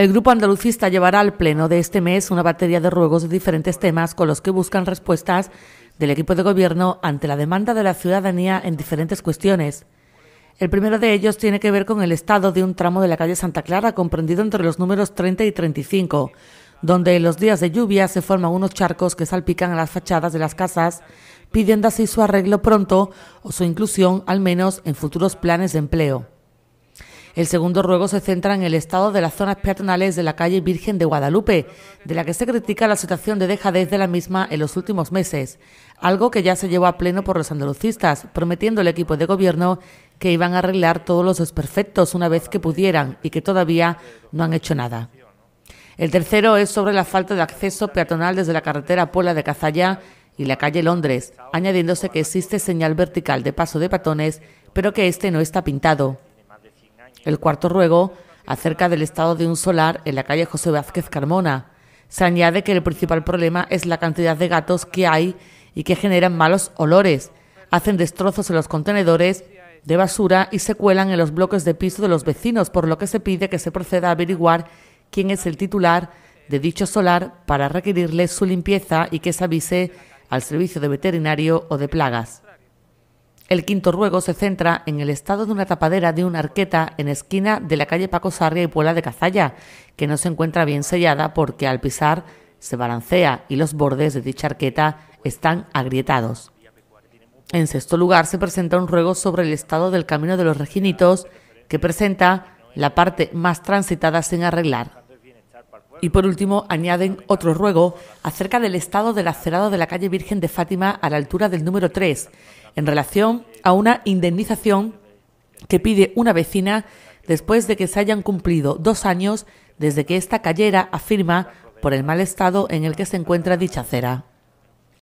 El grupo andalucista llevará al pleno de este mes una batería de ruegos de diferentes temas con los que buscan respuestas del equipo de gobierno ante la demanda de la ciudadanía en diferentes cuestiones. El primero de ellos tiene que ver con el estado de un tramo de la calle Santa Clara comprendido entre los números 30 y 35, donde en los días de lluvia se forman unos charcos que salpican a las fachadas de las casas, pidiendo así su arreglo pronto o su inclusión al menos en futuros planes de empleo. El segundo ruego se centra en el estado de las zonas peatonales de la calle Virgen de Guadalupe, de la que se critica la situación de dejadez de la misma en los últimos meses, algo que ya se llevó a pleno por los andalucistas, prometiendo al equipo de gobierno que iban a arreglar todos los desperfectos una vez que pudieran y que todavía no han hecho nada. El tercero es sobre la falta de acceso peatonal desde la carretera Puebla de Cazalla y la calle Londres, añadiéndose que existe señal vertical de paso de patones, pero que este no está pintado. El cuarto ruego, acerca del estado de un solar en la calle José Vázquez Carmona. Se añade que el principal problema es la cantidad de gatos que hay y que generan malos olores, hacen destrozos en los contenedores de basura y se cuelan en los bloques de piso de los vecinos, por lo que se pide que se proceda a averiguar quién es el titular de dicho solar para requerirle su limpieza y que se avise al servicio de veterinario o de plagas. El quinto ruego se centra en el estado de una tapadera de una arqueta en esquina de la calle Paco Sarria y Puebla de Cazalla, que no se encuentra bien sellada porque al pisar se balancea y los bordes de dicha arqueta están agrietados. En sexto lugar se presenta un ruego sobre el estado del camino de los reginitos, que presenta la parte más transitada sin arreglar. Y por último, añaden otro ruego acerca del estado del acerado de la calle Virgen de Fátima a la altura del número 3, en relación a una indemnización que pide una vecina después de que se hayan cumplido dos años desde que esta cayera, afirma, por el mal estado en el que se encuentra dicha acera.